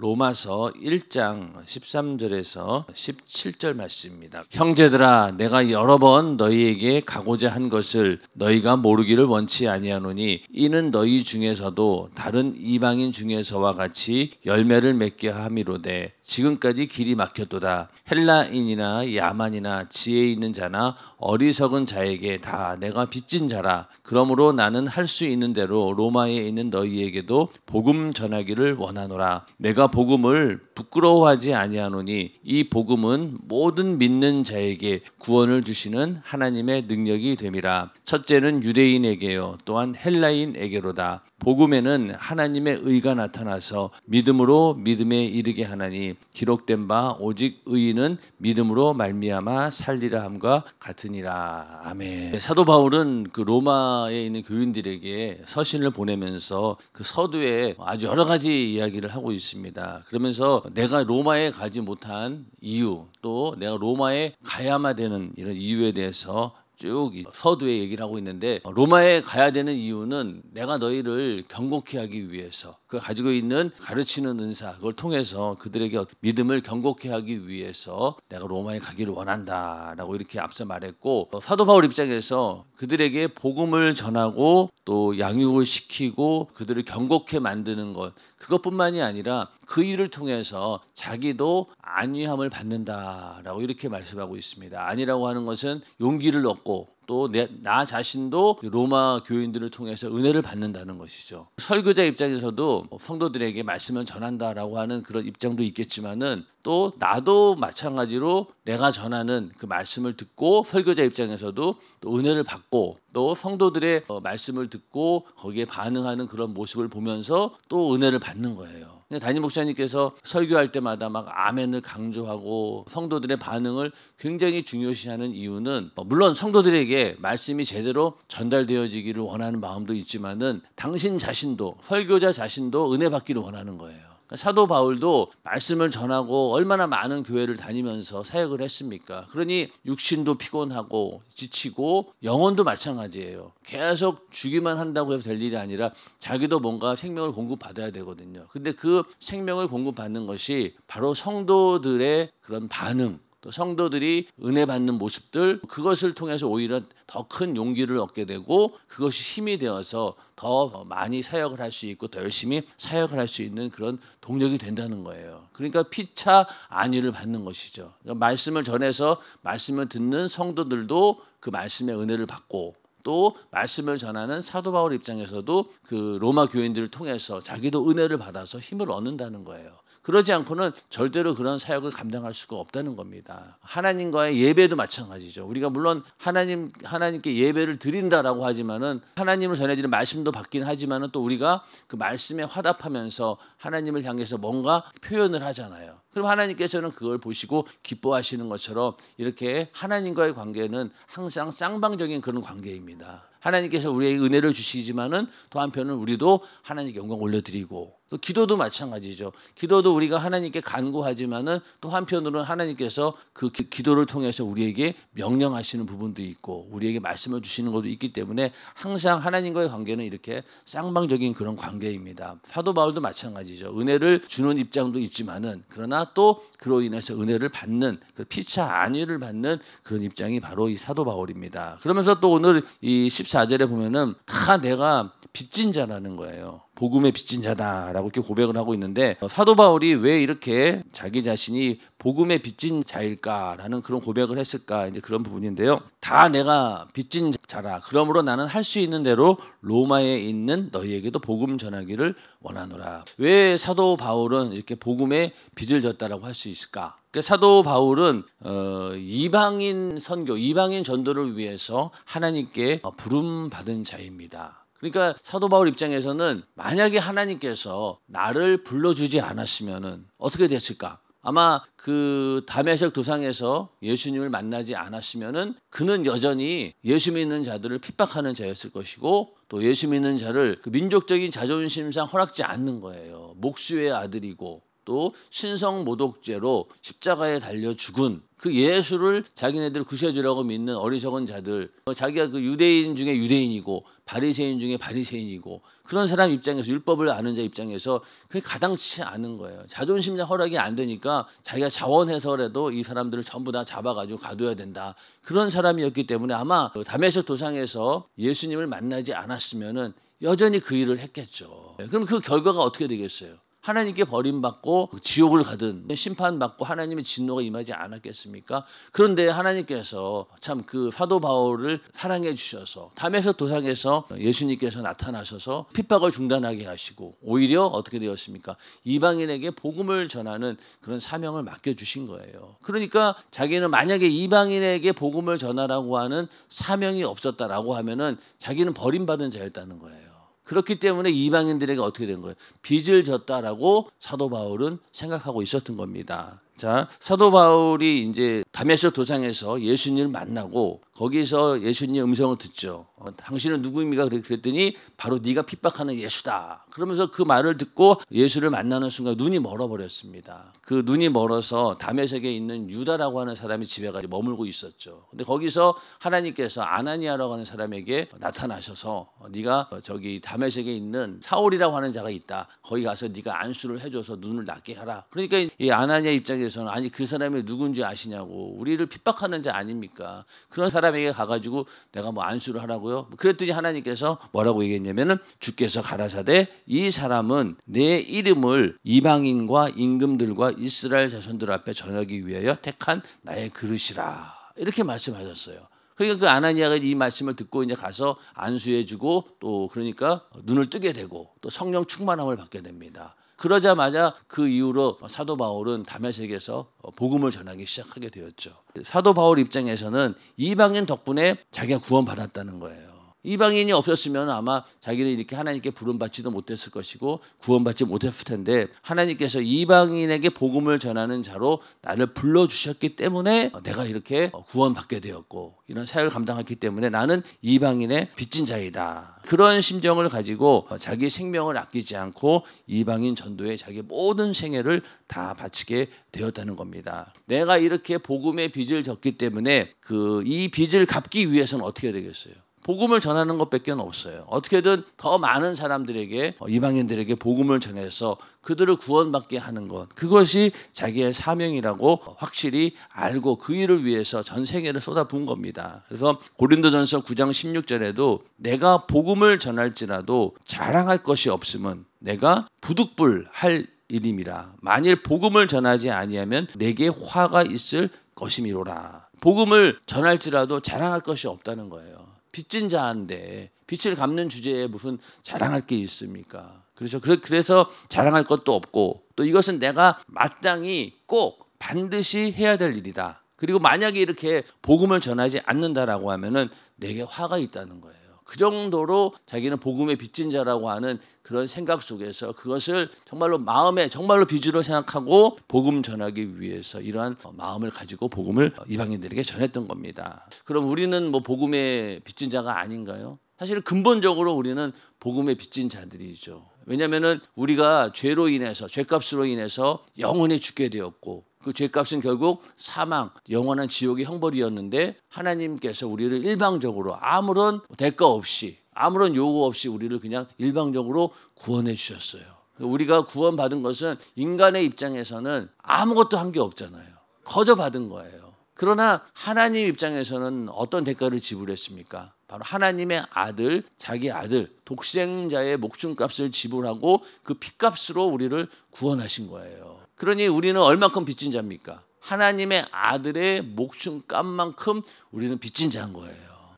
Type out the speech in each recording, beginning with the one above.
로마서 1장 13절에서 17절 말씀입니다. 형제들아 내가 여러 번 너희에게 가고자 한 것을 너희가 모르기를 원치 아니하노니 이는 너희 중에서도 다른 이방인 중에서와 같이 열매를 맺게 함이로되 지금까지 길이 막혔도다 헬라인이나 야만이나 지혜 있는 자나 어리석은 자에게 다 내가 빚진 자라 그러므로 나는 할 수 있는 대로 로마에 있는 너희에게도 복음 전하기를 원하노라 내가 복음을 부끄러워하지 아니하노니 이 복음은 모든 믿는 자에게 구원을 주시는 하나님의 능력이 됨이라 첫째는 유대인에게요 또한 헬라인에게로다 복음에는 하나님의 의가 나타나서 믿음으로 믿음에 이르게 하나니 기록된 바 오직 의인은 믿음으로 말미암아 살리라 함과 같으니라. 아멘. 네, 사도 바울은 그 로마에 있는 교인들에게 서신을 보내면서 그 서두에 아주 여러 가지 이야기를 하고 있습니다. 그러면서 내가 로마에 가지 못한 이유 또 내가 로마에 가야만 되는 이런 이유에 대해서 쭉 서두에 얘기를 하고 있는데 어, 로마에 가야 되는 이유는 내가 너희를 경고케 하기 위해서 그 가지고 있는 가르치는 은사 그걸 통해서 그들에게 믿음을 경고케 하기 위해서 내가 로마에 가기를 원한다라고 이렇게 앞서 말했고 어, 사도 바울 입장에서 그들에게 복음을 전하고 또 양육을 시키고 그들을 경고케 만드는 것 그것뿐만이 아니라 그 일을 통해서 자기도 안위함을 받는다라고 이렇게 말씀하고 있습니다. 안이라고 하는 것은 용기를 얻고 또나 자신도 로마 교인들을 통해서 은혜를 받는다는 것이죠. 설교자 입장에서도 뭐 성도들에게 말씀을 전한다라고 하는 그런 입장도 있겠지만은 또 나도 마찬가지로 내가 전하는 그 말씀을 듣고 설교자 입장에서도 또 은혜를 받고 또 성도들의 어, 말씀을 듣고 거기에 반응하는 그런 모습을 보면서 또 은혜를 받는 거예요. 근데 담임 목사님께서 설교할 때마다 막 아멘을 강조하고 성도들의 반응을 굉장히 중요시하는 이유는 뭐 물론 성도들에게 말씀이 제대로 전달되어지기를 원하는 마음도 있지만은 당신 자신도 설교자 자신도 은혜 받기를 원하는 거예요. 사도 바울도 말씀을 전하고 얼마나 많은 교회를 다니면서 사역을 했습니까? 그러니 육신도 피곤하고 지치고 영혼도 마찬가지예요. 계속 주기만 한다고 해서 될 일이 아니라 자기도 뭔가 생명을 공급받아야 되거든요. 근데 그 생명을 공급받는 것이 바로 성도들의 그런 반응, 또 성도들이 은혜 받는 모습들 그것을 통해서 오히려 더 큰 용기를 얻게 되고 그것이 힘이 되어서 더 많이 사역을 할 수 있고 더 열심히 사역을 할 수 있는 그런 동력이 된다는 거예요. 그러니까 피차 안위를 받는 것이죠. 그러니까 말씀을 전해서 말씀을 듣는 성도들도 그 말씀의 은혜를 받고 또 말씀을 전하는 사도 바울 입장에서도 그 로마 교인들을 통해서 자기도 은혜를 받아서 힘을 얻는다는 거예요. 그러지 않고는 절대로 그런 사역을 감당할 수가 없다는 겁니다. 하나님과의 예배도 마찬가지죠. 우리가 물론 하나님 하나님께 예배를 드린다라고 하지만은 하나님을 전해지는 말씀도 받긴 하지만은 또 우리가 그 말씀에 화답하면서 하나님을 향해서 뭔가 표현을 하잖아요. 그럼 하나님께서는 그걸 보시고 기뻐하시는 것처럼 이렇게 하나님과의 관계는 항상 쌍방적인 그런 관계입니다. 하나님께서 우리의 은혜를 주시지만은 또 한편은 우리도 하나님께 영광 올려드리고 또 기도도 마찬가지죠. 기도도 우리가 하나님께 간구하지만은 또 한편으로는 하나님께서 그 기, 도를 통해서 우리에게 명령하시는 부분도 있고 우리에게 말씀을 주시는 것도 있기 때문에 항상 하나님과의 관계는 이렇게 쌍방적인 그런 관계입니다. 사도 바울도 마찬가지죠. 은혜를 주는 입장도 있지만은 그러나 또 그로 인해서 은혜를 받는 그 피차 안위를 받는 그런 입장이 바로 이 사도 바울입니다. 그러면서 또 오늘 이 14절에 보면은 다 내가 빚진 자라는 거예요. 복음의 빚진 자다라고 이렇게 고백을 하고 있는데 사도 바울이 왜 이렇게 자기 자신이 복음의 빚진 자일까라는 그런 고백을 했을까 이제 그런 부분인데요. 다 내가 빚진 자라. 그러므로 나는 할 수 있는 대로 로마에 있는 너희에게도 복음 전하기를 원하노라. 왜 사도 바울은 이렇게 복음의 빚을 졌다라고 할 수 있을까? 그러니까 사도 바울은 어, 이방인 선교, 이방인 전도를 위해서 하나님께 부름 받은 자입니다. 그러니까 사도 바울 입장에서는 만약에 하나님께서 나를 불러주지 않았으면은 어떻게 됐을까? 아마 그 다메섹 도상에서 예수님을 만나지 않았으면은 그는 여전히 예수 믿는 자들을 핍박하는 자였을 것이고 또 예수 믿는 자를 그 민족적인 자존심상 허락지 않는 거예요. 목수의 아들이고 또 신성 모독죄로 십자가에 달려 죽은 그 예수를 자기네들 구세주라고 믿는 어리석은 자들 뭐 자기가 그 유대인 중에 유대인이고 바리새인 중에 바리새인이고 그런 사람 입장에서 율법을 아는 자 입장에서 그게 가당치 않은 거예요 자존심이나 허락이 안 되니까 자기가 자원해서라도 이 사람들을 전부 다 잡아가지고 가둬야 된다 그런 사람이었기 때문에 아마 담에서 그 도상에서 예수님을 만나지 않았으면은 여전히 그 일을 했겠죠 네, 그럼 그 결과가 어떻게 되겠어요 하나님께 버림받고 지옥을 가든 심판받고 하나님의 진노가 임하지 않았겠습니까? 그런데 하나님께서 참 그 사도 바울을 사랑해 주셔서 담에서 도상에서 예수님께서 나타나셔서 핍박을 중단하게 하시고 오히려 어떻게 되었습니까? 이방인에게 복음을 전하는 그런 사명을 맡겨 주신 거예요. 그러니까 자기는 만약에 이방인에게 복음을 전하라고 하는 사명이 없었다라고 하면은 자기는 버림받은 자였다는 거예요. 그렇기 때문에 이방인들에게 어떻게 된 거예요? 빚을 졌다라고 사도 바울은 생각하고 있었던 겁니다. 자, 사도 바울이 이제 다메섹 도상에서 예수님을 만나고 거기서 예수님의 음성을 듣죠. 어, 당신은 누구입니까? 그랬더니 바로 네가 핍박하는 예수다. 그러면서 그 말을 듣고 예수를 만나는 순간 눈이 멀어버렸습니다. 그 눈이 멀어서 다메섹에 있는 유다라고 하는 사람이 집에 가서 머물고 있었죠. 근데 거기서 하나님께서 아나니아라고 하는 사람에게 나타나셔서 어, 네가 저기 다메섹에 있는 사울이라고 하는 자가 있다. 거기 가서 네가 안수를 해줘서 눈을 낫게 하라. 그러니까 이 아나니아 입장에서는 아니 그 사람이 누군지 아시냐고 우리를 핍박하는 자 아닙니까? 그런 사람에게 가가지고 내가 뭐 안수를 하라고요? 그랬더니 하나님께서 뭐라고 얘기했냐면은 주께서 가라사대 이 사람은 내 이름을 이방인과 임금들과 이스라엘 자손들 앞에 전하기 위하여 택한 나의 그릇이라 이렇게 말씀하셨어요. 그러니까 그 아나니아가 이 말씀을 듣고 이제 가서 안수해주고 또 그러니까 눈을 뜨게 되고 또 성령 충만함을 받게 됩니다. 그러자마자 그 이후로 사도 바울은 다메섹에서 복음을 전하기 시작하게 되었죠. 사도 바울 입장에서는 이방인 덕분에 자기가 구원받았다는 거예요. 이방인이 없었으면 아마 자기는 이렇게 하나님께 부름받지도 못했을 것이고 구원받지 못했을 텐데 하나님께서 이방인에게 복음을 전하는 자로 나를 불러주셨기 때문에 내가 이렇게 구원받게 되었고 이런 사역을 감당했기 때문에 나는 이방인의 빚진 자이다. 그런 심정을 가지고 자기 생명을 아끼지 않고 이방인 전도에 자기 모든 생애를 다 바치게 되었다는 겁니다. 내가 이렇게 복음의 빚을 졌기 때문에 그 이 빚을 갚기 위해서는 어떻게 되겠어요? 복음을 전하는 것밖에 없어요. 어떻게든 더 많은 사람들에게 어, 이방인들에게 복음을 전해서 그들을 구원받게 하는 것 그것이 자기의 사명이라고 확실히 알고 그 일을 위해서 전 세계를 쏟아부은 겁니다. 그래서 고린도전서 9장 16절에도 내가 복음을 전할지라도 자랑할 것이 없으면 내가 부득불할 일임이라 만일 복음을 전하지 아니하면 내게 화가 있을 것이미로라. 복음을 전할지라도 자랑할 것이 없다는 거예요. 빚진 자인데 빚을 갚는 주제에 무슨 자랑할 게 있습니까? 그렇죠. 그래서 자랑할 것도 없고 또 이것은 내가 마땅히 꼭 반드시 해야 될 일이다. 그리고 만약에 이렇게 복음을 전하지 않는다라고 하면은 내게 화가 있다는 거예요. 그 정도로 자기는 복음의 빚진 자라고 하는 그런 생각 속에서 그것을 정말로 마음에 정말로 빚으로 생각하고 복음 전하기 위해서 이러한 마음을 가지고 복음을 이방인들에게 전했던 겁니다. 그럼 우리는 뭐 복음의 빚진 자가 아닌가요? 사실 근본적으로 우리는 복음의 빚진 자들이죠. 왜냐면 우리가 죄로 인해서 죄값으로 인해서 영원히 죽게 되었고 그 죄값은 결국 사망, 영원한 지옥의 형벌이었는데 하나님께서 우리를 일방적으로 아무런 대가 없이 아무런 요구 없이 우리를 그냥 일방적으로 구원해 주셨어요. 우리가 구원받은 것은 인간의 입장에서는 아무것도 한 게 없잖아요. 거저 받은 거예요. 그러나 하나님 입장에서는 어떤 대가를 지불했습니까? 바로 하나님의 아들, 자기 아들, 독생자의 목숨값을 지불하고 그 피값으로 우리를 구원하신 거예요. 그러니 우리는 얼만큼 빚진 자입니까? 하나님의 아들의 목숨값만큼 우리는 빚진 자인 거예요.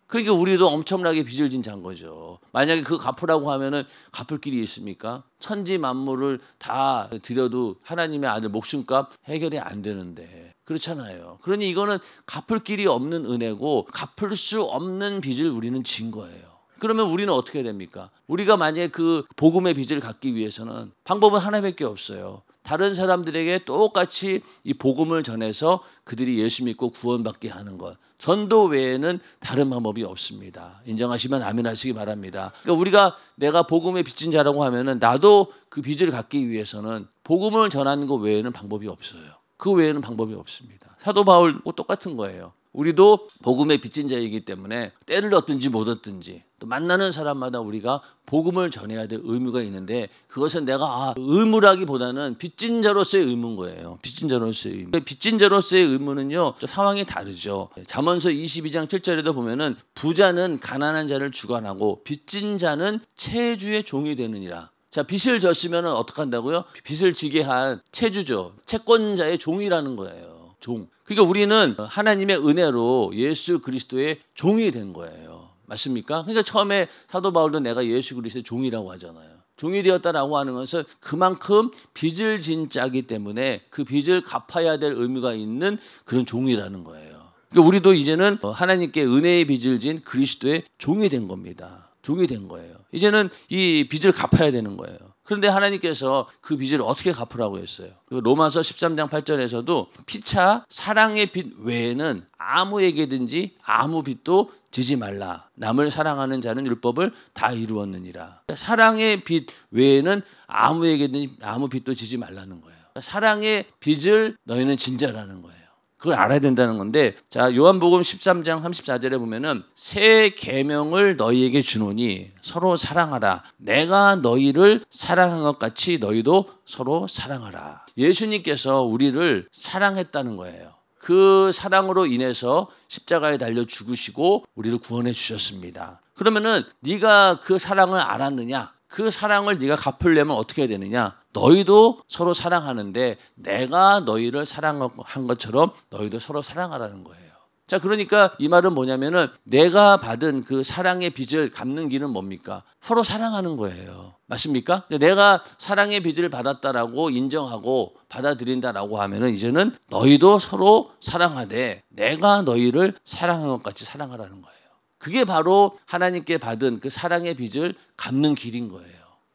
그러니까 우리도 엄청나게 빚을 진잔 거죠. 만약에 그 갚으라고 하면은 갚을 길이 있습니까? 천지 만물을 다 드려도 하나님의 아들 목숨값 해결이 안 되는데 그렇잖아요. 그러니 이거는 갚을 길이 없는 은혜고 갚을 수 없는 빚을 우리는 진 거예요. 그러면 우리는 어떻게 됩니까? 우리가 만약에 그 복음의 빚을 갚기 위해서는 방법은 하나밖에 없어요. 다른 사람들에게 똑같이 이 복음을 전해서 그들이 예수 믿고 구원받게 하는 것. 전도 외에는 다른 방법이 없습니다. 인정하시면 아멘하시기 바랍니다. 그러니까 우리가 내가 복음에 빚진 자라고 하면은 나도 그 빚을 갚기 위해서는 복음을 전하는 것 외에는 방법이 없어요. 그 외에는 방법이 없습니다. 사도 바울과 똑같은 거예요. 우리도 복음의 빚진 자이기 때문에 때를 얻든지 못 얻든지 또 만나는 사람마다 우리가 복음을 전해야 될 의무가 있는데 그것은 내가 아, 의무라기보다는 빚진 자로서의 의무인 거예요. 빚진 자로서의 의무. 빚진 자로서의 의무는요. 상황이 다르죠. 잠언서 22장 7절에도 보면은 부자는 가난한 자를 주관하고 빚진 자는 체주의 종이 되느니라. 자, 빚을 졌으면 어떡한다고요? 빚을 지게 한 체주죠. 채권자의 종이라는 거예요. 종. 그러니까 우리는 하나님의 은혜로 예수 그리스도의 종이 된 거예요. 맞습니까? 그러니까 처음에 사도 바울도 내가 예수 그리스도의 종이라고 하잖아요. 종이 되었다라고 하는 것은 그만큼 빚을 진 자기 때문에 그 빚을 갚아야 될 의미가 있는 그런 종이라는 거예요. 그러니까 우리도 이제는 하나님께 은혜의 빚을 진 그리스도의 종이 된 겁니다. 종이 된 거예요. 이제는 이 빚을 갚아야 되는 거예요. 그런데 하나님께서 그 빚을 어떻게 갚으라고 했어요. 그 로마서 13장 8절에서도 피차 사랑의 빚 외에는 아무에게든지 아무 빚도 지지 말라. 남을 사랑하는 자는 율법을 다 이루었느니라. 그러니까 사랑의 빚 외에는 아무에게든지 아무 빚도 지지 말라는 거예요. 그러니까 사랑의 빚을 너희는 진자라는 거예요. 그걸 알아야 된다는 건데 자 요한복음 13장 34절에 보면은 새 계명을 너희에게 주노니 서로 사랑하라 내가 너희를 사랑한 것 같이 너희도 서로 사랑하라 예수님께서 우리를 사랑했다는 거예요 그 사랑으로 인해서 십자가에 달려 죽으시고 우리를 구원해 주셨습니다 그러면은 네가 그 사랑을 알았느냐 그 사랑을 네가 갚으려면 어떻게 해야 되느냐? 너희도 서로 사랑하는데 내가 너희를 사랑한 것처럼 너희도 서로 사랑하라는 거예요. 자, 그러니까 이 말은 뭐냐면은 내가 받은 그 사랑의 빚을 갚는 길은 뭡니까? 서로 사랑하는 거예요. 맞습니까? 내가 사랑의 빚을 받았다라고 인정하고 받아들인다라고 하면은 이제는 너희도 서로 사랑하되 내가 너희를 사랑한 것 같이 사랑하라는 거예요. 그게 바로 하나님께 받은 그 사랑의 빚을 갚는 길인 거예요.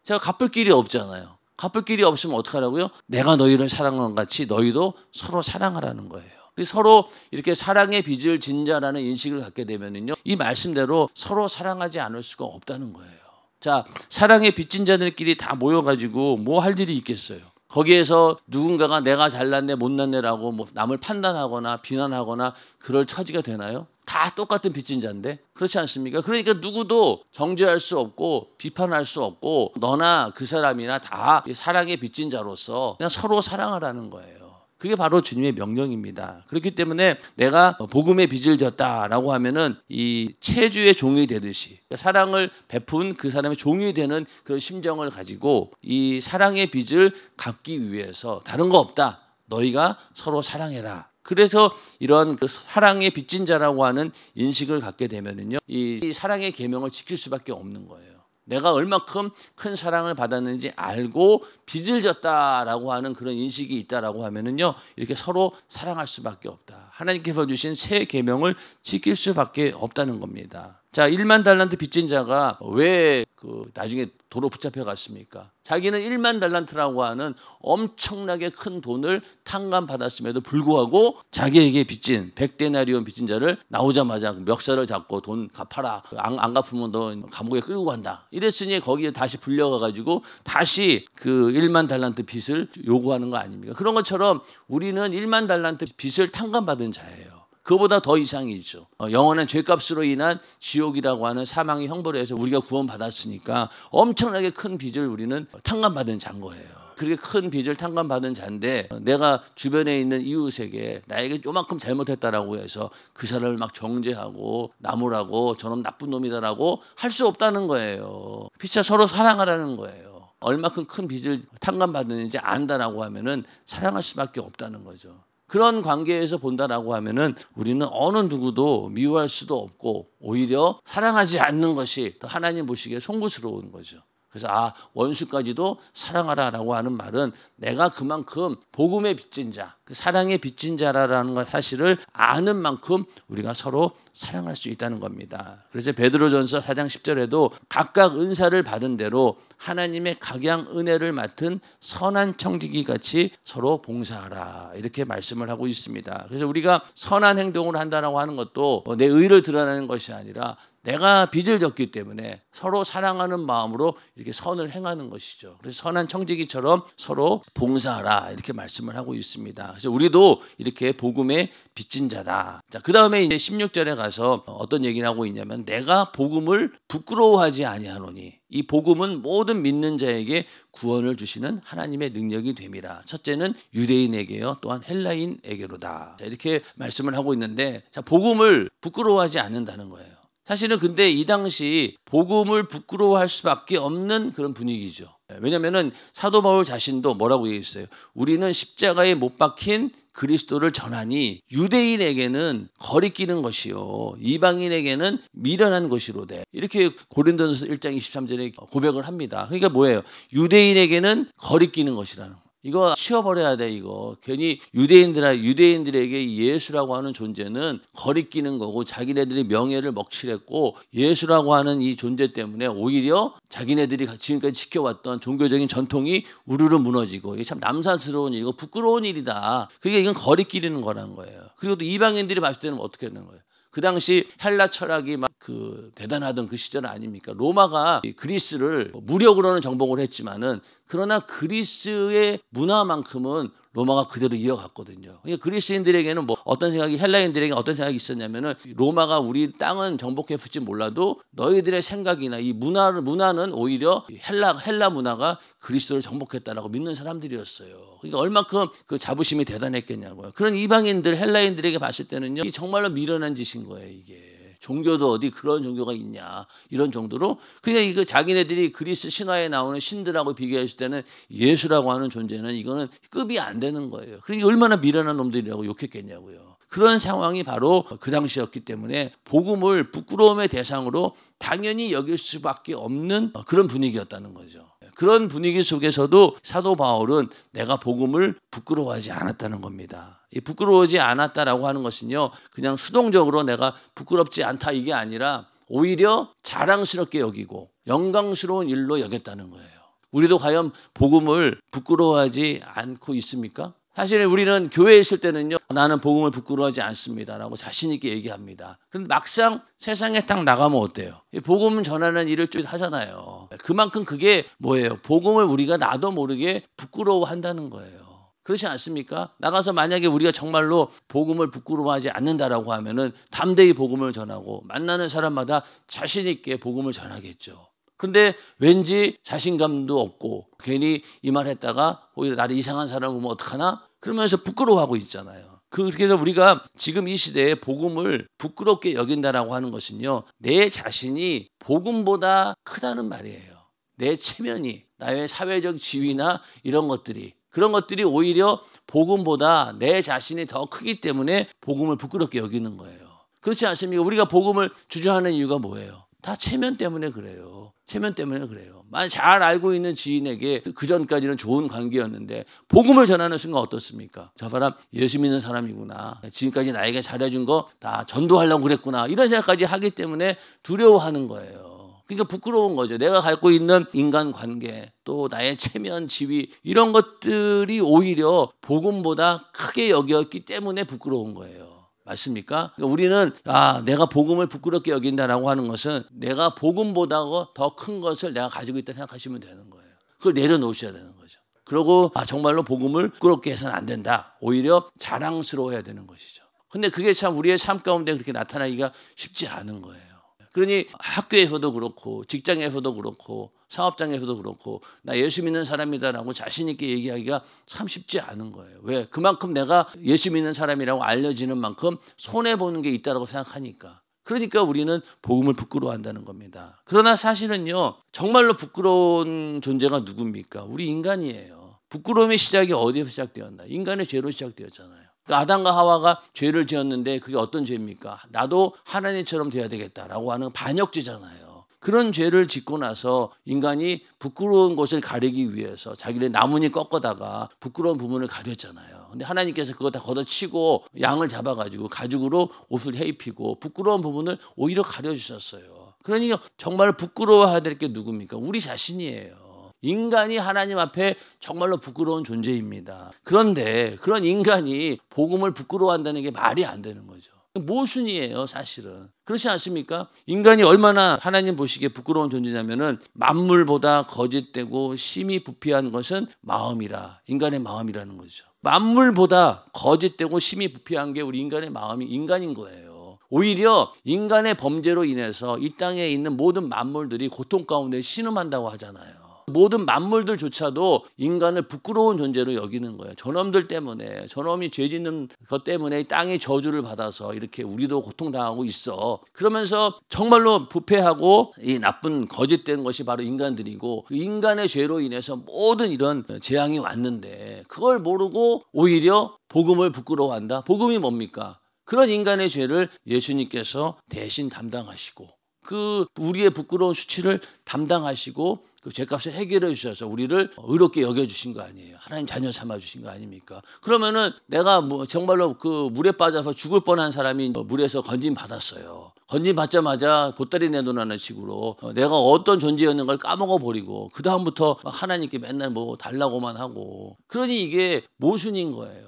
제가 갚을 길이 없잖아요. 갚을 길이 없으면 어떡하라고요? 내가 너희를 사랑한 같이 너희도 서로 사랑하라는 거예요. 서로 이렇게 사랑의 빚을 진자라는 인식을 갖게 되면은요, 이 말씀대로 서로 사랑하지 않을 수가 없다는 거예요. 자, 사랑의 빚진 자들끼리 다 모여가지고 뭐 할 일이 있겠어요? 거기에서 누군가가 내가 잘났네 못났네라고 뭐 남을 판단하거나 비난하거나 그럴 처지가 되나요? 다 똑같은 빚진 자인데 그렇지 않습니까? 그러니까 누구도 정죄할 수 없고 비판할 수 없고 너나 그 사람이나 다 사랑의 빚진 자로서 그냥 서로 사랑하라는 거예요. 그게 바로 주님의 명령입니다. 그렇기 때문에 내가 복음의 빚을 졌다라고 하면은 이 체주의 종이 되듯이 그러니까 사랑을 베푼 그 사람의 종이 되는 그런 심정을 가지고 이 사랑의 빚을 갚기 위해서 다른 거 없다. 너희가 서로 사랑해라. 그래서 이러한 그 사랑의 빚진 자라고 하는 인식을 갖게 되면은요. 이 사랑의 계명을 지킬 수밖에 없는 거예요. 내가 얼마큼 큰 사랑을 받았는지 알고 빚을 졌다라고 하는 그런 인식이 있다라고 하면은요 이렇게 서로 사랑할 수밖에 없다. 하나님께서 주신 새 계명을 지킬 수밖에 없다는 겁니다. 자, 1만 달란트 빚진 자가 왜그 나중에 도로 붙잡혀 갔습니까? 자기는 1만 달란트라고 하는 엄청나게 큰 돈을 탕감 받았음에도 불구하고 자기에게 빚진 백0데나리온 빚진 자를 나오자마자 그 멱살을 잡고 돈 갚아라. 안, 안 갚으면 너 감옥에 끌고 간다. 이랬으니 거기에 다시 불려가 가지고 다시 그 1만 달란트 빚을 요구하는 거 아닙니까? 그런 것처럼 우리는 1만 달란트 빚을 탕감 받은 자예요. 그보다 더 이상이죠. 어, 영원한 죄값으로 인한 지옥이라고 하는 사망의 형벌에서 우리가 구원받았으니까 엄청나게 큰 빚을 우리는 탕감받은 잔 거예요. 그렇게 큰 빚을 탕감받은 잔데 내가 주변에 있는 이웃에게 나에게 요만큼 잘못했다라고 해서 그 사람을 막 정죄하고 나무라고 저놈 나쁜 놈이다라고 할 수 없다는 거예요. 피차 서로 사랑하라는 거예요. 얼마큼 큰 빚을 탕감받는지 안다라고 하면은 사랑할 수밖에 없다는 거죠. 그런 관계에서 본다라고 하면은 우리는 어느 누구도 미워할 수도 없고 오히려 사랑하지 않는 것이 하나님 보시기에 송구스러운 거죠. 그래서 아 원수까지도 사랑하라라고 하는 말은 내가 그만큼 복음의 빚진 자, 그 사랑의 빚진 자라는 걸 사실을 아는 만큼 우리가 서로 사랑할 수 있다는 겁니다. 그래서 베드로전서 4장 10절에도 각각 은사를 받은 대로 하나님의 각양 은혜를 맡은 선한 청지기 같이 서로 봉사하라 이렇게 말씀을 하고 있습니다. 그래서 우리가 선한 행동을 한다라고 하는 것도 내 의를 드러내는 것이 아니라 내가 빚을 졌기 때문에 서로 사랑하는 마음으로 이렇게 선을 행하는 것이죠. 그래서 선한 청지기처럼 서로 봉사하라 이렇게 말씀을 하고 있습니다. 그래서 우리도 이렇게 복음의 빚진 자다. 자, 그다음에 이제 16절에 가서 어떤 얘기를 하고 있냐면 내가 복음을 부끄러워하지 아니하노니 이 복음은 모든 믿는 자에게 구원을 주시는 하나님의 능력이 됨이라. 첫째는 유대인에게요, 또한 헬라인에게로다. 자, 이렇게 말씀을 하고 있는데 자, 복음을 부끄러워하지 않는다는 거예요. 사실은 근데 이 당시 복음을 부끄러워할 수밖에 없는 그런 분위기죠. 예, 왜냐면은 사도 바울 자신도 뭐라고 얘기했어요. 우리는 십자가에 못 박힌 그리스도를 전하니 유대인에게는 거리끼는 것이요 이방인에게는 미련한 것이로되 이렇게 고린도전서 1장 23절에 고백을 합니다. 그러니까 뭐예요? 유대인에게는 거리끼는 것이라는 이거 치워버려야 돼 이거 괜히 유대인들아 유대인들에게 예수라고 하는 존재는 거리끼는 거고 자기네들이 명예를 먹칠했고 예수라고 하는 이 존재 때문에 오히려 자기네들이 지금까지 지켜왔던 종교적인 전통이 우르르 무너지고 이게 참 남사스러운 일이고 부끄러운 일이다. 그게 이건 거리끼리는 거라는 거예요. 그리고 또 이방인들이 봤을 때는 어떻게 되는 거예요? 그 당시 헬라 철학이 막 그 대단하던 그 시절 아닙니까? 로마가 그리스를 뭐 무력으로는 정복을 했지만은 그러나 그리스의 문화만큼은 로마가 그대로 이어갔거든요. 그러니까 그리스인들에게는 뭐 어떤 생각이 헬라인들에게 어떤 생각이 있었냐면은 로마가 우리 땅은 정복해 붙지 몰라도 너희들의 생각이나 이 문화를 문화는 오히려 헬라 헬라 문화가 그리스도를 정복했다라고 믿는 사람들이었어요. 그러니까 얼마큼 그 자부심이 대단했겠냐고요. 그런 이방인들 헬라인들에게 봤을 때는요. 이 정말로 미련한 짓인 거예요, 이게. 종교도 어디 그런 종교가 있냐 이런 정도로 그냥 이거 자기네들이 그리스 신화에 나오는 신들하고 비교했을 때는 예수라고 하는 존재는 이거는 급이 안 되는 거예요. 그러니까 얼마나 미련한 놈들이라고 욕했겠냐고요. 그런 상황이 바로 그 당시였기 때문에 복음을 부끄러움의 대상으로 당연히 여길 수밖에 없는 그런 분위기였다는 거죠. 그런 분위기 속에서도 사도 바울은 내가 복음을 부끄러워하지 않았다는 겁니다. 부끄러워지 않았다라고 하는 것은요, 그냥 수동적으로 내가 부끄럽지 않다 이게 아니라 오히려 자랑스럽게 여기고 영광스러운 일로 여겼다는 거예요. 우리도 과연 복음을 부끄러워하지 않고 있습니까? 사실 우리는 교회에 있을 때는요, 나는 복음을 부끄러워하지 않습니다라고 자신있게 얘기합니다. 그데 막상 세상에 딱 나가면 어때요? 복음 전하는 일을 쭉 하잖아요. 그만큼 그게 뭐예요? 복음을 우리가 나도 모르게 부끄러워한다는 거예요. 그렇지 않습니까? 나가서 만약에 우리가 정말로 복음을 부끄러워하지 않는다라고 하면은 담대히 복음을 전하고 만나는 사람마다 자신 있게 복음을 전하겠죠. 근데 왠지 자신감도 없고 괜히 이 말 했다가 오히려 나를 이상한 사람 보면 어떡하나? 그러면서 부끄러워하고 있잖아요. 그렇게해서 우리가 지금 이 시대에 복음을 부끄럽게 여긴다라고 하는 것은요. 내 자신이 복음보다 크다는 말이에요. 내 체면이 나의 사회적 지위나 이런 것들이 그런 것들이 오히려 복음보다 내 자신이 더 크기 때문에 복음을 부끄럽게 여기는 거예요. 그렇지 않습니까? 우리가 복음을 주저하는 이유가 뭐예요? 다 체면 때문에 그래요. 체면 때문에 그래요. 만 잘 알고 있는 지인에게 그 전까지는 좋은 관계였는데 복음을 전하는 순간 어떻습니까? 저 사람 예수 믿는 사람이구나. 지금까지 나에게 잘해준 거 다 전도하려고 그랬구나. 이런 생각까지 하기 때문에 두려워하는 거예요. 그러니까 부끄러운 거죠. 내가 갖고 있는 인간 관계, 또 나의 체면, 지위 이런 것들이 오히려 복음보다 크게 여겼기 때문에 부끄러운 거예요. 맞습니까? 그러니까 우리는 아 내가 복음을 부끄럽게 여긴다라고 하는 것은 내가 복음보다 더 큰 것을 내가 가지고 있다 생각하시면 되는 거예요. 그걸 내려놓으셔야 되는 거죠. 그러고 아 정말로 복음을 부끄럽게 해서는 안 된다. 오히려 자랑스러워야 되는 것이죠. 근데 그게 참 우리의 삶 가운데 그렇게 나타나기가 쉽지 않은 거예요. 그러니 학교에서도 그렇고 직장에서도 그렇고 사업장에서도 그렇고 나 예수 믿는 사람이다라고 자신 있게 얘기하기가 참 쉽지 않은 거예요. 왜? 그만큼 내가 예수 믿는 사람이라고 알려지는 만큼 손해 보는 게 있다라고 생각하니까. 그러니까 우리는 복음을 부끄러워한다는 겁니다. 그러나 사실은요. 정말로 부끄러운 존재가 누굽니까? 우리 인간이에요. 부끄러움의 시작이 어디에서 시작되었나? 인간의 죄로 시작되었잖아요. 그 아담과 하와가 죄를 지었는데 그게 어떤 죄입니까? 나도 하나님처럼 돼야 되겠다라고 하는 반역죄잖아요. 그런 죄를 짓고 나서 인간이 부끄러운 곳을 가리기 위해서 자기네 나뭇잎 꺾어다가 부끄러운 부분을 가렸잖아요. 근데 하나님께서 그거 다 걷어치고 양을 잡아가지고 가죽으로 옷을 헤입히고 부끄러운 부분을 오히려 가려주셨어요. 그러니 정말 부끄러워해야 될 게 누굽니까? 우리 자신이에요. 인간이 하나님 앞에 정말로 부끄러운 존재입니다. 그런데 그런 인간이 복음을 부끄러워한다는 게 말이 안 되는 거죠. 모순이에요, 사실은. 그렇지 않습니까? 인간이 얼마나 하나님 보시기에 부끄러운 존재냐면은 만물보다 거짓되고 심히 부패한 것은 마음이라. 인간의 마음이라는 거죠. 만물보다 거짓되고 심히 부패한 게 우리 인간의 마음이 인간인 거예요. 오히려 인간의 범죄로 인해서 이 땅에 있는 모든 만물들이 고통 가운데 신음한다고 하잖아요. 모든 만물들조차도 인간을 부끄러운 존재로 여기는 거예요. 저놈들 때문에 저놈이 죄 짓는 것 때문에 땅의 저주를 받아서 이렇게 우리도 고통당하고 있어. 그러면서 정말로 부패하고 이 나쁜 거짓된 것이 바로 인간들이고 그 인간의 죄로 인해서 모든 이런 재앙이 왔는데 그걸 모르고 오히려 복음을 부끄러워한다. 복음이 뭡니까? 그런 인간의 죄를 예수님께서 대신 담당하시고 그 우리의 부끄러운 수치를 담당하시고 그 죄값을 해결해 주셔서 우리를 의롭게 여겨 주신 거 아니에요. 하나님 자녀 삼아 주신 거 아닙니까? 그러면은 내가 뭐 정말로 그 물에 빠져서 죽을 뻔한 사람이 어, 물에서 건진 받았어요. 건진 받자마자 보따리 내놓는 식으로 어, 내가 어떤 존재였는 걸 까먹어 버리고 그 다음부터 하나님께 맨날 뭐 달라고만 하고 그러니 이게 모순인 거예요.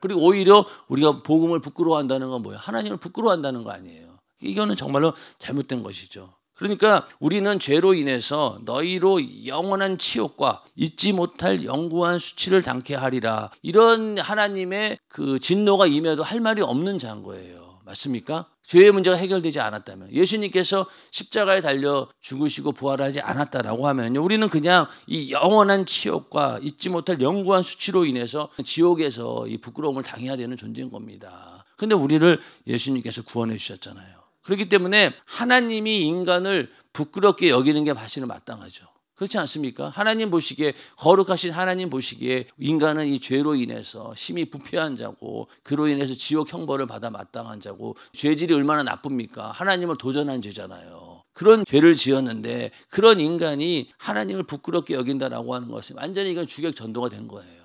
그리고 오히려 우리가 복음을 부끄러워한다는 건 뭐예요? 하나님을 부끄러워한다는 거 아니에요. 이거는 정말로 잘못된 것이죠. 그러니까 우리는 죄로 인해서 너희로 영원한 치욕과 잊지 못할 영구한 수치를 당케 하리라. 이런 하나님의 그 진노가 임해도 할 말이 없는 자인 거예요 맞습니까? 죄의 문제가 해결되지 않았다면 예수님께서 십자가에 달려 죽으시고 부활하지 않았다라고 하면요. 우리는 그냥 이 영원한 치욕과 잊지 못할 영구한 수치로 인해서 지옥에서 이 부끄러움을 당해야 되는 존재인 겁니다. 근데 우리를 예수님께서 구원해 주셨잖아요. 그렇기 때문에 하나님이 인간을 부끄럽게 여기는 게 사실은 마땅하죠. 그렇지 않습니까? 하나님 보시기에 거룩하신 하나님 보시기에 인간은 이 죄로 인해서 심히 부패한 자고 그로 인해서 지옥 형벌을 받아 마땅한 자고 죄질이 얼마나 나쁩니까? 하나님을 도전한 죄잖아요. 그런 죄를 지었는데 그런 인간이 하나님을 부끄럽게 여긴다라고 하는 것은 완전히 이건 주객 전도가 된 거예요.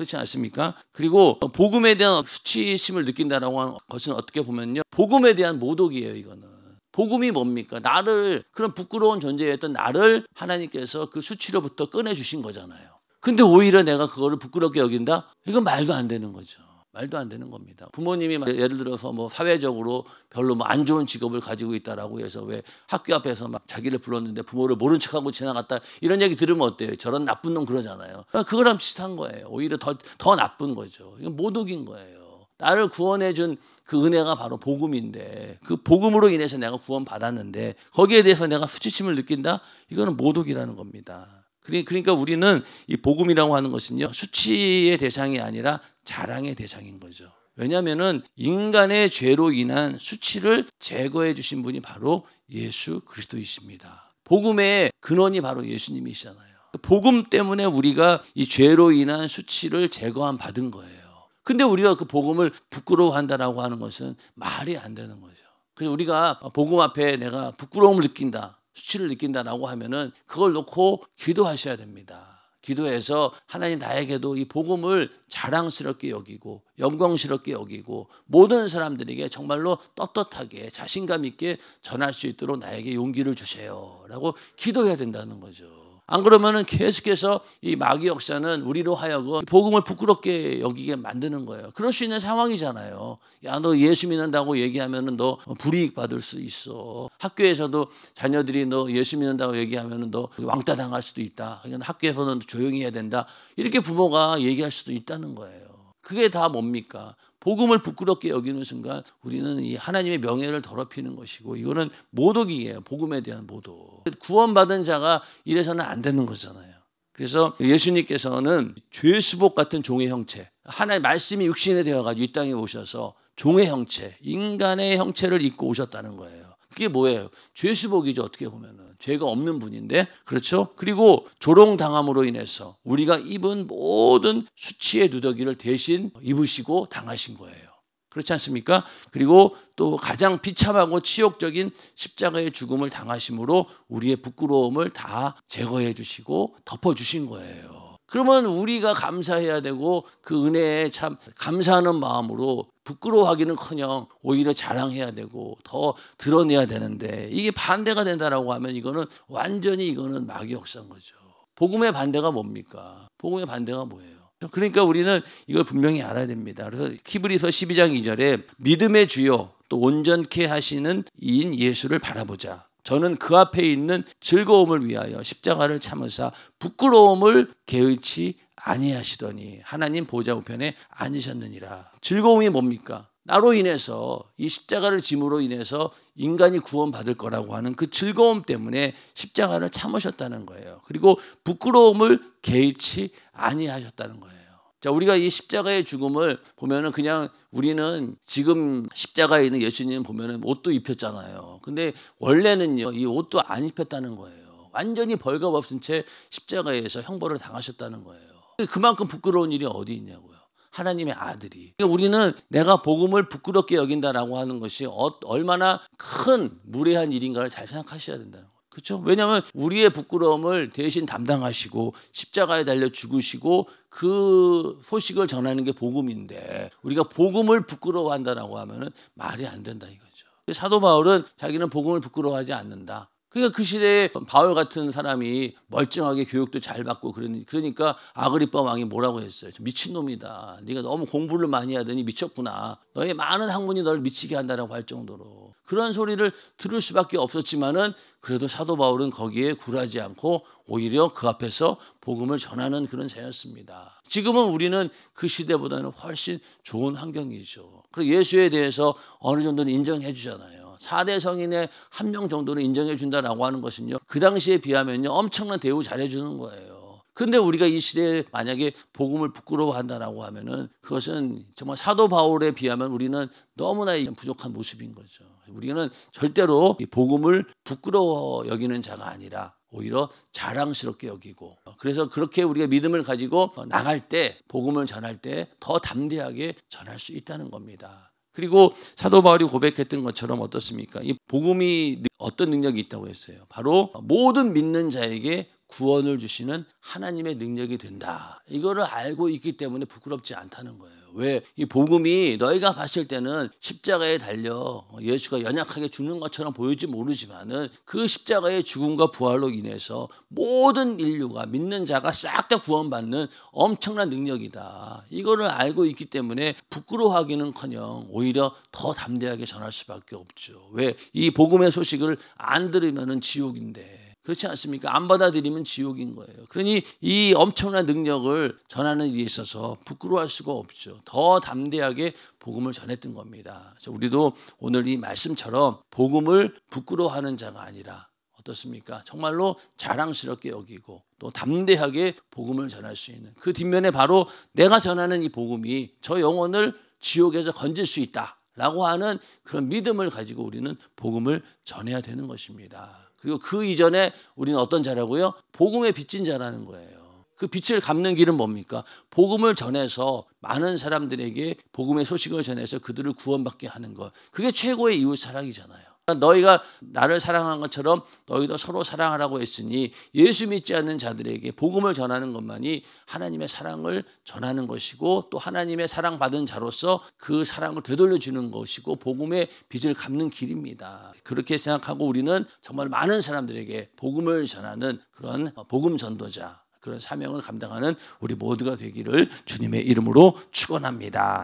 그렇지 않습니까? 그리고 복음에 대한 수치심을 느낀다라고 하는 것은 어떻게 보면요. 복음에 대한 모독이에요, 이거는. 복음이 뭡니까? 나를 그런 부끄러운 존재였던 나를 하나님께서 그 수치로부터 꺼내 주신 거잖아요. 근데 오히려 내가 그거를 부끄럽게 여긴다? 이건 말도 안 되는 거죠. 말도 안 되는 겁니다. 부모님이 예를 들어서 뭐 사회적으로 별로 뭐 안 좋은 직업을 가지고 있다라고 해서 왜 학교 앞에서 막 자기를 불렀는데 부모를 모른 척하고 지나갔다 이런 얘기 들으면 어때요? 저런 나쁜 놈 그러잖아요. 그거랑 그러니까 비슷한 거예요. 오히려 더, 더 나쁜 거죠. 이건 모독인 거예요. 나를 구원해준 그 은혜가 바로 복음인데 그 복음으로 인해서 내가 구원받았는데 거기에 대해서 내가 수치심을 느낀다? 이거는 모독이라는 겁니다. 그러니까 우리는 이 복음이라고 하는 것은요 수치의 대상이 아니라 자랑의 대상인 거죠. 왜냐하면은 인간의 죄로 인한 수치를 제거해 주신 분이 바로 예수 그리스도이십니다. 복음의 근원이 바로 예수님이시잖아요. 복음 때문에 우리가 이 죄로 인한 수치를 제거한 받은 거예요. 근데 우리가 그 복음을 부끄러워한다라고 하는 것은 말이 안 되는 거죠. 그래서 우리가 복음 앞에 내가 부끄러움을 느낀다. 수치를 느낀다라고 하면은 그걸 놓고 기도하셔야 됩니다. 기도해서 하나님 나에게도 이 복음을 자랑스럽게 여기고 영광스럽게 여기고 모든 사람들에게 정말로 떳떳하게 자신감 있게 전할 수 있도록 나에게 용기를 주세요라고 기도해야 된다는 거죠. 안 그러면은 계속해서 이 마귀 역사는 우리로 하여금 복음을 부끄럽게 여기게 만드는 거예요. 그럴 수 있는 상황이잖아요. 야, 너 예수 믿는다고 얘기하면은 너 불이익 받을 수 있어. 학교에서도 자녀들이 너 예수 믿는다고 얘기하면은 너 왕따 당할 수도 있다. 그러 그러니까 학교에서는 조용히 해야 된다. 이렇게 부모가 얘기할 수도 있다는 거예요. 그게 다 뭡니까? 복음을 부끄럽게 여기는 순간 우리는 이 하나님의 명예를 더럽히는 것이고 이거는 모독이에요. 복음에 대한 모독. 구원받은 자가 이래서는 안 되는 거잖아요. 그래서 예수님께서는 죄 수복 같은 종의 형체, 하나의 말씀이 육신에 되어 가지고 이 땅에 오셔서 종의 형체, 인간의 형체를 입고 오셨다는 거예요. 그게 뭐예요? 죄수복이죠. 어떻게 보면은 죄가 없는 분인데 그렇죠? 그리고 조롱당함으로 인해서 우리가 입은 모든 수치의 누더기를 대신 입으시고 당하신 거예요. 그렇지 않습니까? 그리고 또 가장 비참하고 치욕적인 십자가의 죽음을 당하심으로 우리의 부끄러움을 다 제거해 주시고 덮어 주신 거예요. 그러면 우리가 감사해야 되고 그 은혜에 참 감사하는 마음으로 부끄러워하기는커녕 오히려 자랑해야 되고 더 드러내야 되는데 이게 반대가 된다라고 하면 이거는 완전히 이거는 막 역사인 거죠. 복음의 반대가 뭡니까? 복음의 반대가 뭐예요? 그러니까 우리는 이걸 분명히 알아야 됩니다. 그래서 히브리서 12장 2절에 믿음의 주요 또 온전케 하시는 이인 예수를 바라보자. 저는 그 앞에 있는 즐거움을 위하여 십자가를 참으사 부끄러움을 개의치 아니하시더니 하나님 보좌 우편에 앉으셨느니라. 즐거움이 뭡니까? 나로 인해서 이 십자가를 짐으로 인해서 인간이 구원받을 거라고 하는 그 즐거움 때문에 십자가를 참으셨다는 거예요. 그리고 부끄러움을 개의치 아니하셨다는 거예요. 자, 우리가 이 십자가의 죽음을 보면은 그냥 우리는 지금 십자가에 있는 예수님 보면은 옷도 입혔잖아요. 근데 원래는요, 이 옷도 안 입혔다는 거예요. 완전히 벌거벗은 채 십자가에서 형벌을 당하셨다는 거예요. 그만큼 부끄러운 일이 어디 있냐고요. 하나님의 아들이. 그러니까 우리는 내가 복음을 부끄럽게 여긴다라고 하는 것이 어, 얼마나 큰 무례한 일인가를 잘 생각하셔야 된다는 거예요. 그렇죠? 왜냐하면 우리의 부끄러움을 대신 담당하시고 십자가에 달려 죽으시고 그 소식을 전하는 게 복음인데 우리가 복음을 부끄러워한다라고 하면은 말이 안 된다 이거죠. 사도 바울은 자기는 복음을 부끄러워하지 않는다. 그러니까 그 시대에 바울 같은 사람이 멀쩡하게 교육도 잘 받고 그러니 그러니까 아그리빠 왕이 뭐라고 했어요. 미친놈이다. 네가 너무 공부를 많이 하더니 미쳤구나. 너의 많은 학문이 널 미치게 한다라고 할 정도로 그런 소리를 들을 수밖에 없었지만은 그래도 사도 바울은 거기에 굴하지 않고 오히려 그 앞에서 복음을 전하는 그런 자였습니다. 지금은 우리는 그 시대보다는 훨씬 좋은 환경이죠. 그리고 예수에 대해서 어느 정도는 인정해 주잖아요. 4대 성인의 한 명정도는 인정해 준다라고 하는 것은요. 그 당시에 비하면요. 엄청난 대우 잘해 주는 거예요. 근데 우리가 이 시대에 만약에 복음을 부끄러워한다라고 하면은 그것은 정말 사도 바울에 비하면 우리는 너무나 부족한 모습인 거죠. 우리는 절대로 이 복음을 부끄러워 여기는 자가 아니라 오히려 자랑스럽게 여기고 그래서 그렇게 우리가 믿음을 가지고 나갈 때 복음을 전할 때 더 담대하게 전할 수 있다는 겁니다. 그리고 사도 바울이 고백했던 것처럼 어떻습니까? 이 복음이 어떤 능력이 있다고 했어요? 바로 모든 믿는 자에게 구원을 주시는 하나님의 능력이 된다. 이거를 알고 있기 때문에 부끄럽지 않다는 거예요. 왜? 이 복음이 너희가 봤을 때는 십자가에 달려 예수가 연약하게 죽는 것처럼 보일지 모르지만은 그 십자가의 죽음과 부활로 인해서 모든 인류가 믿는 자가 싹 다 구원받는 엄청난 능력이다. 이거를 알고 있기 때문에 부끄러워하기는커녕 오히려 더 담대하게 전할 수밖에 없죠. 왜? 이 복음의 소식을 안 들으면은 지옥인데 그렇지 않습니까? 안 받아들이면 지옥인 거예요. 그러니 이 엄청난 능력을 전하는 일에 있어서 부끄러워할 수가 없죠. 더 담대하게 복음을 전했던 겁니다. 그래서 우리도 오늘 이 말씀처럼 복음을 부끄러워하는 자가 아니라 어떻습니까? 정말로 자랑스럽게 여기고 또 담대하게 복음을 전할 수 있는 그 뒷면에 바로 내가 전하는 이 복음이 저 영혼을 지옥에서 건질 수 있다. 라고 하는 그런 믿음을 가지고 우리는 복음을 전해야 되는 것입니다. 그리고 그 이전에 우리는 어떤 자라고요? 복음에 빚진 자라는 거예요. 그 빛을 갚는 길은 뭡니까? 복음을 전해서 많은 사람들에게 복음의 소식을 전해서 그들을 구원받게 하는 것. 그게 최고의 이웃 사랑이잖아요. 그러니까 너희가 나를 사랑한 것처럼 너희도 서로 사랑하라고 했으니 예수 믿지 않는 자들에게 복음을 전하는 것만이 하나님의 사랑을 전하는 것이고 또 하나님의 사랑받은 자로서 그 사랑을 되돌려 주는 것이고 복음의 빚을 갚는 길입니다. 그렇게 생각하고 우리는 정말 많은 사람들에게 복음을 전하는 그런 복음 전도자 그런 사명을 감당하는 우리 모두가 되기를 주님의 이름으로 축원합니다.